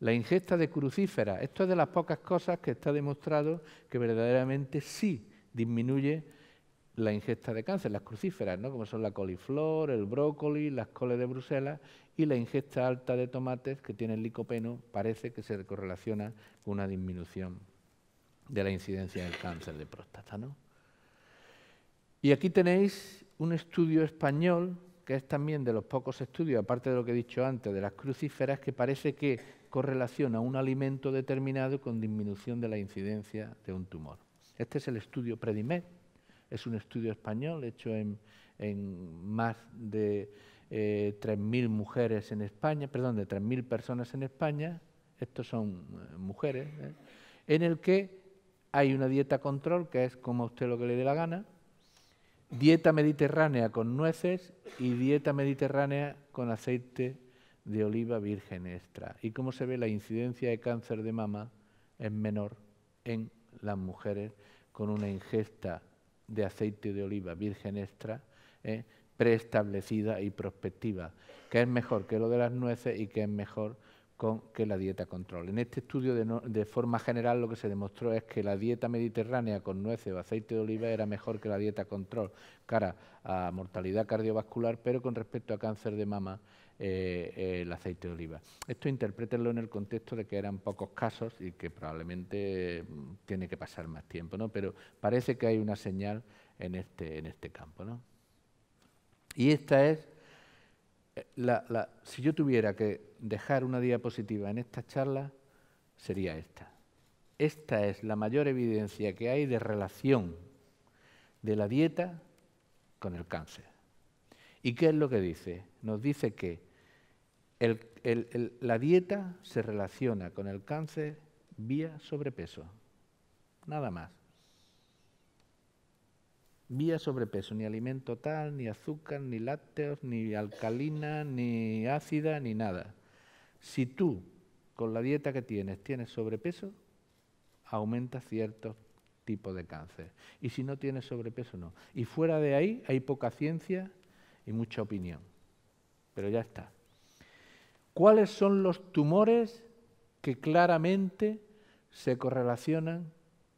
La ingesta de crucíferas, esto es de las pocas cosas que está demostrado que verdaderamente sí disminuye la ingesta de cáncer, las crucíferas, ¿no? como son la coliflor, el brócoli, las coles de Bruselas y la ingesta alta de tomates que el licopeno, parece que se correlaciona con una disminución de la incidencia del cáncer de próstata. ¿no? Y aquí tenéis un estudio español, que es también de los pocos estudios, aparte de lo que he dicho antes, de las crucíferas, que parece que correlaciona un alimento determinado con disminución de la incidencia de un tumor. Este es el estudio Predimed, es un estudio español hecho en, más de 3.000 eh, mujeres en España, perdón, de 3.000 personas en España, estos son eh, mujeres, ¿eh? en el que hay una dieta control, que es como a usted lo que le dé la gana, dieta mediterránea con nueces y dieta mediterránea con aceite de oliva virgen extra. Y como se ve la incidencia de cáncer de mama es menor en las mujeres con una ingesta de aceite de oliva virgen extra, ¿eh? preestablecida y prospectiva, que es mejor que lo de las nueces y que es mejor que la dieta control. En este estudio, de, de, forma general, lo que se demostró es que la dieta mediterránea con nueces o aceite de oliva era mejor que la dieta control cara a mortalidad cardiovascular, pero con respecto a cáncer de mama eh, el aceite de oliva. Esto interprétenlo en el contexto de que eran pocos casos y que probablemente mm, tiene que pasar más tiempo, ¿no? pero parece que hay una señal en este, en este campo. Y esta es, eh, si yo tuviera que dejar una diapositiva en esta charla, sería esta. Esta es la mayor evidencia que hay de relación de la dieta con el cáncer. ¿Y qué es lo que dice? Nos dice que la dieta se relaciona con el cáncer vía sobrepeso, nada más. Vía sobrepeso, ni alimento tal, ni azúcar, ni lácteos, ni alcalina, ni ácida, ni nada. Si tú, con la dieta que tienes, tienes sobrepeso, aumenta cierto tipo de cáncer. Y si no tienes sobrepeso, no. Y fuera de ahí hay poca ciencia y mucha opinión. Pero ya está cuáles son los tumores que claramente se correlacionan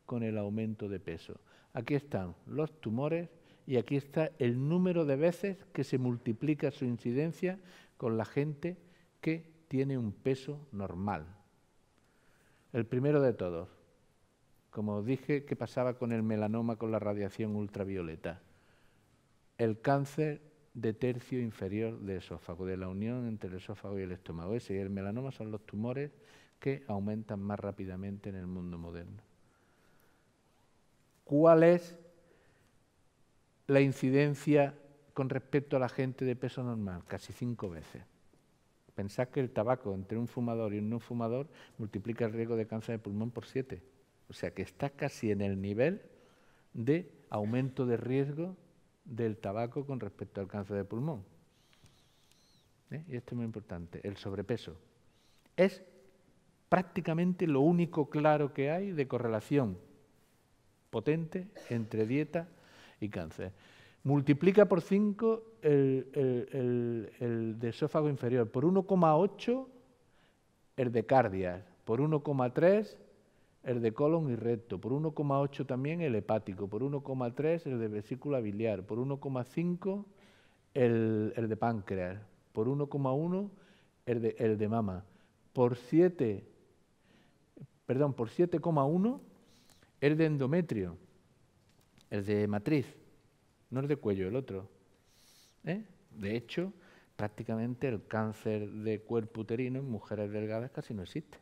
con el aumento de peso. Aquí están los tumores y aquí está el número de veces que se multiplica su incidencia con la gente que tiene un peso normal. El primero de todos, como dije, que pasaba con el melanoma, con la radiación ultravioleta. El cáncer de tercio inferior de esófago, de la unión entre el esófago y el estómago. Ese y el melanoma son los tumores que aumentan más rápidamente en el mundo moderno. ¿Cuál es la incidencia con respecto a la gente de peso normal? Casi cinco veces. Pensad que el tabaco entre un fumador y un no fumador multiplica el riesgo de cáncer de pulmón por siete. O sea que está casi en el nivel de aumento de riesgo del tabaco con respecto al cáncer de pulmón. ¿Eh? Y esto es muy importante, el sobrepeso. Es prácticamente lo único claro que hay de correlación potente entre dieta y cáncer. Multiplica por 5 el, de esófago inferior, por 1,8 el de cardias, por 1,3 el de colon y recto, por 1,8 también el hepático, por 1,3 el de vesícula biliar, por 1,5 el, el, de páncreas, por 1,1 el de, el de mama, por 7, perdón, por 7,1 el de endometrio, el de matriz, no el de cuello, el otro. ¿eh? De hecho, prácticamente el cáncer de cuerpo uterino en mujeres delgadas casi no existe.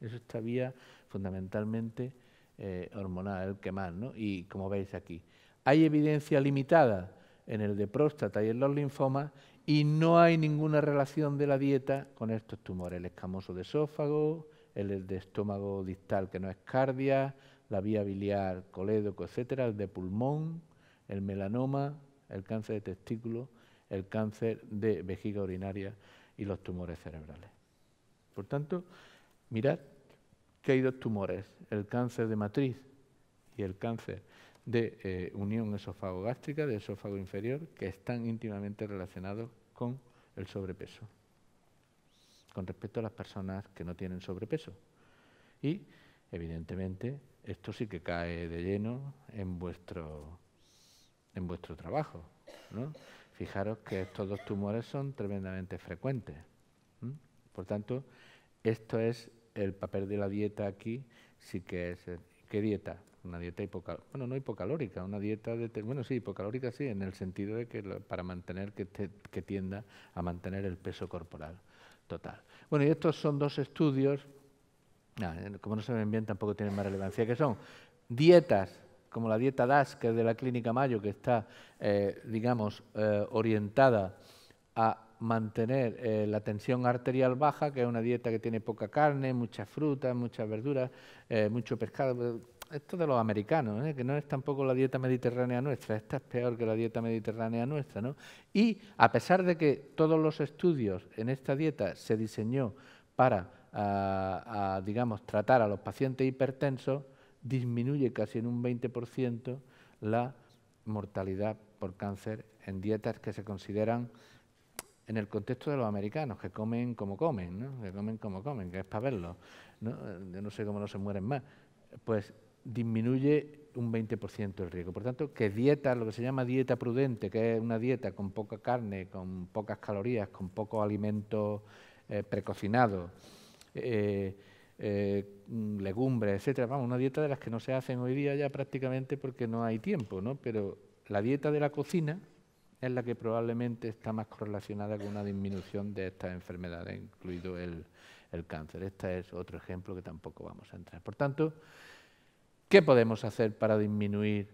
Eso está vía fundamentalmente eh, hormonal, el que más, ¿no? Y como veis aquí, hay evidencia limitada en el de próstata y en los linfomas y no hay ninguna relación de la dieta con estos tumores, el escamoso de esófago, el de estómago distal que no es cardia, la vía biliar, colédoco, etcétera, el de pulmón, el melanoma, el cáncer de testículo, el cáncer de vejiga urinaria y los tumores cerebrales. Por tanto, mirad que hay dos tumores, el cáncer de matriz y el cáncer de eh, unión esófago-gástrica, de esófago inferior, que están íntimamente relacionados con el sobrepeso, con respecto a las personas que no tienen sobrepeso. Y, evidentemente, esto sí que cae de lleno en vuestro, en vuestro trabajo. Fijaros que estos dos tumores son tremendamente frecuentes. Por tanto, esto es el papel de la dieta aquí sí que es... Eh, ¿Qué dieta? Una dieta hipocalórica, bueno, no hipocalórica, una dieta, de, bueno, sí, hipocalórica sí, en el sentido de que para mantener, que, tienda a mantener el peso corporal total. Bueno, y estos son dos estudios, ah, eh, como no se ven bien tampoco tienen más relevancia, que son dietas como la dieta DAS, que es de la Clínica Mayo, que está, eh, digamos, orientada a mantener eh, la tensión arterial baja, que es una dieta que tiene poca carne, muchas frutas, muchas verduras, eh, mucho pescado. Esto de los americanos, ¿eh? que no es tampoco la dieta mediterránea nuestra, esta es peor que la dieta mediterránea nuestra. ¿no? Y a pesar de que todos los estudios en esta dieta se diseñó para, digamos, tratar a los pacientes hipertensos, disminuye casi en un 20% la mortalidad por cáncer en dietas que se consideran en el contexto de los americanos, que comen como comen, ¿no? que comen como comen, que es para verlo. ¿no? Yo no sé cómo no se mueren más. Pues disminuye un 20% el riesgo. Por tanto, que dieta, lo que se llama dieta prudente, que es una dieta con poca carne, con pocas calorías, con pocos alimentos eh, precocinados, eh, eh, legumbres, etcétera. Vamos, una dieta de las que no se hacen hoy día ya prácticamente porque no hay tiempo, ¿no? Pero la dieta de la cocina es la que probablemente está más correlacionada con una disminución de estas enfermedades, incluido el, cáncer. Este es otro ejemplo que tampoco vamos a entrar. Por tanto, ¿qué podemos hacer para disminuir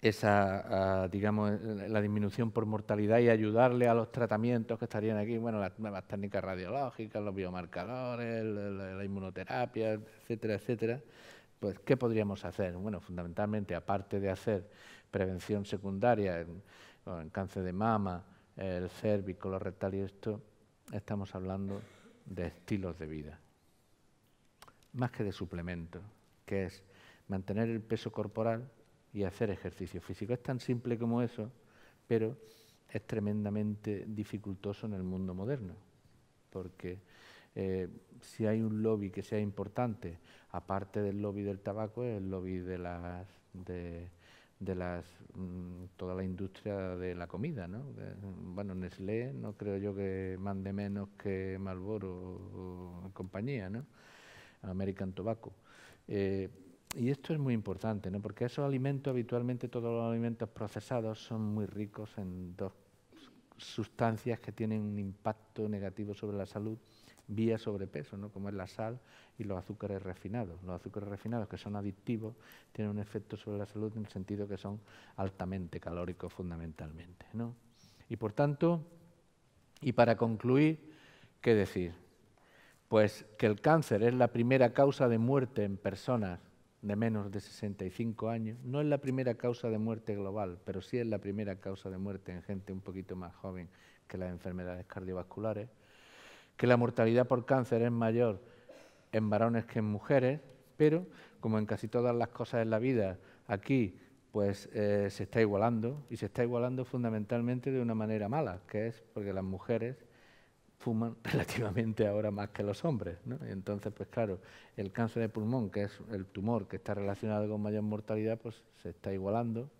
esa, digamos, la disminución por mortalidad y ayudarle a los tratamientos que estarían aquí? Bueno, las nuevas técnicas radiológicas, los biomarcadores, la, la inmunoterapia, etcétera, etcétera. Pues, ¿qué podríamos hacer? Bueno, fundamentalmente, aparte de hacer prevención secundaria, el cáncer de mama, el cérvico, lo rectal y esto, estamos hablando de estilos de vida, más que de suplementos, que es mantener el peso corporal y hacer ejercicio físico. Es tan simple como eso, pero es tremendamente dificultoso en el mundo moderno, porque eh, si hay un lobby que sea importante, aparte del lobby del tabaco, es el lobby de las, de las mm, toda la industria de la comida, ¿no? bueno, Nestlé no creo yo que mande menos que Marlboro o, compañía, ¿no? American Tobacco. Eh, y esto es muy importante, ¿no? Porque esos alimentos, habitualmente todos los alimentos procesados son muy ricos en dos sustancias que tienen un impacto negativo sobre la salud vía sobrepeso, ¿no? como es la sal y los azúcares refinados. Los azúcares refinados, que son adictivos, tienen un efecto sobre la salud en el sentido que son altamente calóricos fundamentalmente. Y por tanto, y para concluir, ¿qué decir? Pues que el cáncer es la primera causa de muerte en personas de menos de 65 años. No es la primera causa de muerte global, pero sí es la primera causa de muerte en gente un poquito más joven que las enfermedades cardiovasculares que la mortalidad por cáncer es mayor en varones que en mujeres, pero como en casi todas las cosas en la vida, aquí pues eh, se está igualando y se está igualando fundamentalmente de una manera mala, que es porque las mujeres fuman relativamente ahora más que los hombres. ¿no? Y entonces, pues claro, el cáncer de pulmón, que es el tumor que está relacionado con mayor mortalidad, pues se está igualando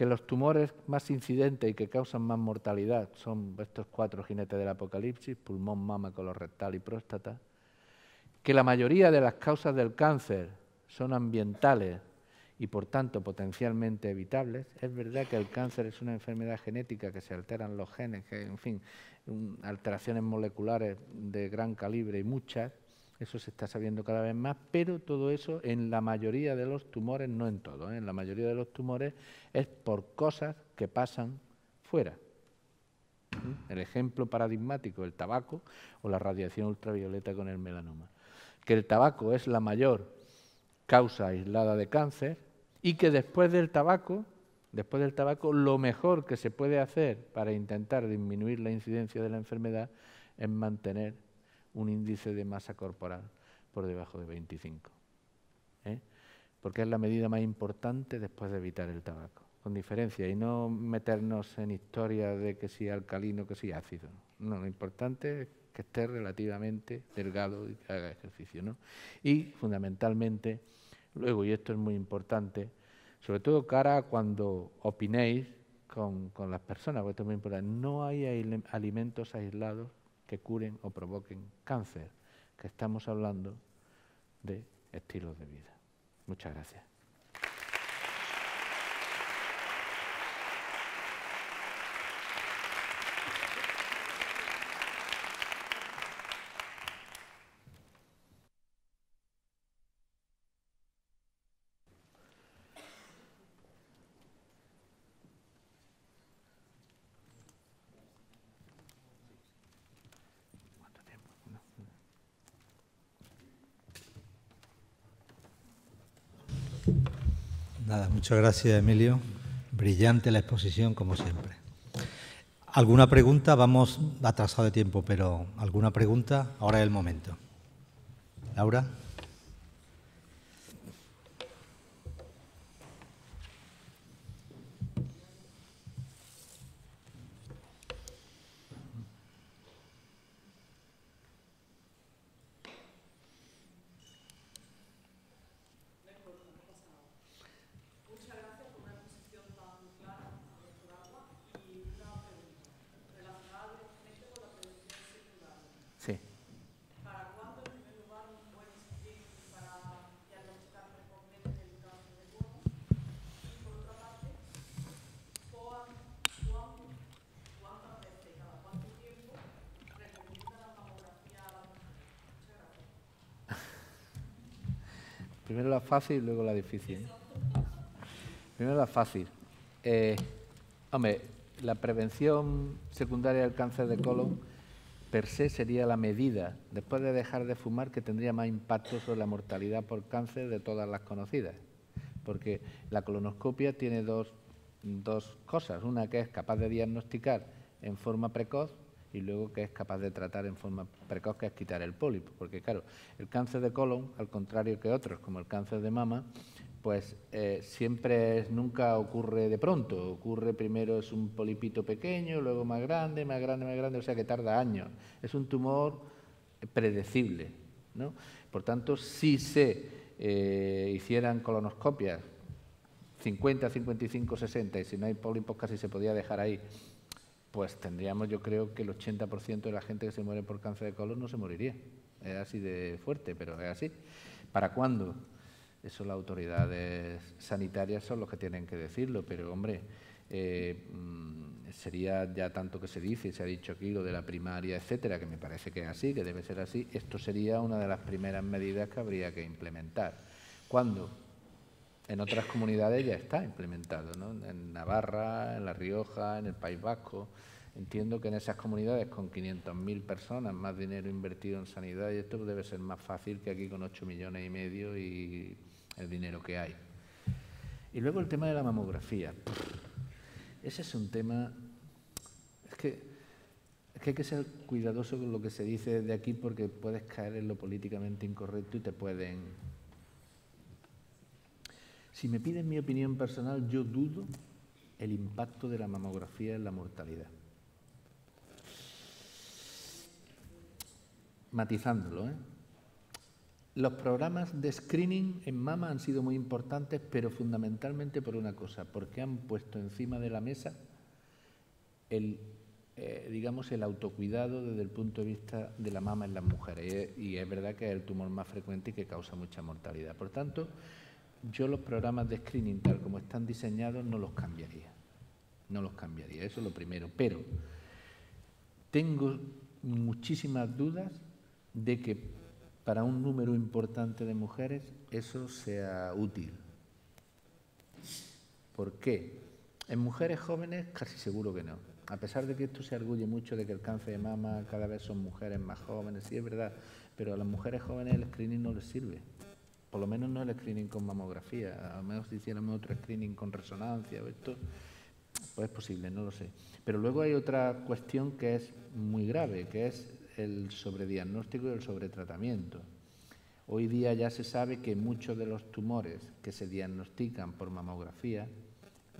que los tumores más incidentes y que causan más mortalidad son estos cuatro jinetes del apocalipsis, pulmón, mama, rectal y próstata, que la mayoría de las causas del cáncer son ambientales y por tanto potencialmente evitables. Es verdad que el cáncer es una enfermedad genética que se alteran los genes, en fin, alteraciones moleculares de gran calibre y muchas, eso se está sabiendo cada vez más, pero todo eso en la mayoría de los tumores, no en todo, ¿eh? en la mayoría de los tumores es por cosas que pasan fuera. El ejemplo paradigmático, el tabaco o la radiación ultravioleta con el melanoma. Que el tabaco es la mayor causa aislada de cáncer y que después del tabaco, después del tabaco, lo mejor que se puede hacer para intentar disminuir la incidencia de la enfermedad es mantener un índice de masa corporal por debajo de 25. ¿eh? Porque es la medida más importante después de evitar el tabaco, con diferencia, y no meternos en historias de que si alcalino, que si ácido. No, lo importante es que esté relativamente delgado y que haga ejercicio. ¿no? Y fundamentalmente, luego, y esto es muy importante, sobre todo cara cuando opinéis con, con las personas, porque esto es muy importante, no hay alimentos aislados que curen o provoquen cáncer, que estamos hablando de estilos de vida. Muchas gracias. Nada, muchas gracias, Emilio. Brillante la exposición, como siempre. ¿Alguna pregunta? Vamos atrasado de tiempo, pero ¿alguna pregunta? Ahora es el momento. Laura. fácil y luego la difícil. ¿eh? Primero la fácil. Eh, hombre, la prevención secundaria del cáncer de colon per se sería la medida, después de dejar de fumar, que tendría más impacto sobre la mortalidad por cáncer de todas las conocidas. Porque la colonoscopia tiene dos, dos cosas. Una que es capaz de diagnosticar en forma precoz y luego que es capaz de tratar en forma precoz, que es quitar el pólipo. Porque claro, el cáncer de colon, al contrario que otros, como el cáncer de mama, pues eh, siempre nunca ocurre de pronto. Ocurre primero es un polipito pequeño, luego más grande, más grande, más grande, o sea que tarda años. Es un tumor predecible. ¿no? Por tanto, si se eh, hicieran colonoscopias 50, 55, 60, y si no hay pólipos casi se podía dejar ahí pues tendríamos yo creo que el 80% de la gente que se muere por cáncer de colon no se moriría. Es así de fuerte, pero es así. ¿Para cuándo? Eso las autoridades sanitarias son los que tienen que decirlo, pero hombre, eh, mm, sería ya tanto que se dice y se ha dicho aquí lo de la primaria, etcétera, que me parece que es así, que debe ser así. Esto sería una de las primeras medidas que habría que implementar. ¿Cuándo? en otras comunidades ya está implementado, ¿no? en Navarra, en La Rioja, en el País Vasco. Entiendo que en esas comunidades con 500.000 personas, más dinero invertido en sanidad, y esto pues, debe ser más fácil que aquí con 8 millones y medio y el dinero que hay. Y luego el tema de la mamografía. Ese es un tema... Es que, hay que ser cuidadoso con lo que se dice desde aquí porque puedes caer en lo políticamente incorrecto y te pueden si me piden mi opinión personal, yo dudo el impacto de la mamografía en la mortalidad. Matizándolo, ¿eh? Los programas de screening en mama han sido muy importantes, pero fundamentalmente por una cosa, porque han puesto encima de la mesa el, eh, digamos, el autocuidado desde el punto de vista de la mama en las mujeres. Y es verdad que es el tumor más frecuente y que causa mucha mortalidad. Por tanto, yo los programas de screening tal como están diseñados no los cambiaría. No los cambiaría, eso es lo primero. Pero tengo muchísimas dudas de que para un número importante de mujeres eso sea útil. ¿Por qué? En mujeres jóvenes casi seguro que no. A pesar de que esto se arguye mucho de que el cáncer de mama cada vez son mujeres más jóvenes, sí es verdad, pero a las mujeres jóvenes el screening no les sirve por lo menos no el screening con mamografía, a menos si hiciéramos otro screening con resonancia o esto, pues es posible, no lo sé. Pero luego hay otra cuestión que es muy grave, que es el sobrediagnóstico y el sobretratamiento. Hoy día ya se sabe que muchos de los tumores que se diagnostican por mamografía,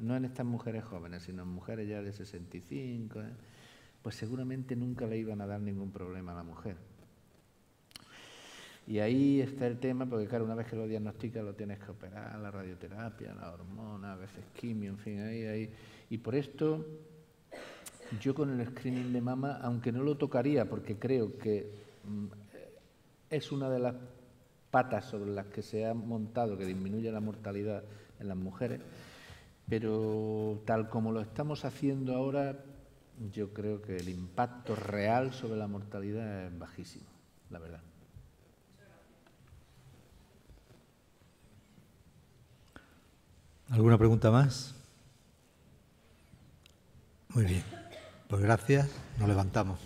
no en estas mujeres jóvenes, sino en mujeres ya de 65, eh, pues seguramente nunca le iban a dar ningún problema a la mujer y ahí está el tema, porque claro, una vez que lo diagnosticas lo tienes que operar, la radioterapia, la hormona, a veces quimio, en fin, ahí, ahí. Y por esto yo con el screening de mama, aunque no lo tocaría, porque creo que mm, es una de las patas sobre las que se ha montado que disminuye la mortalidad en las mujeres, pero tal como lo estamos haciendo ahora, yo creo que el impacto real sobre la mortalidad es bajísimo, la verdad. ¿Alguna pregunta más? Muy bien. Pues gracias. Nos levantamos.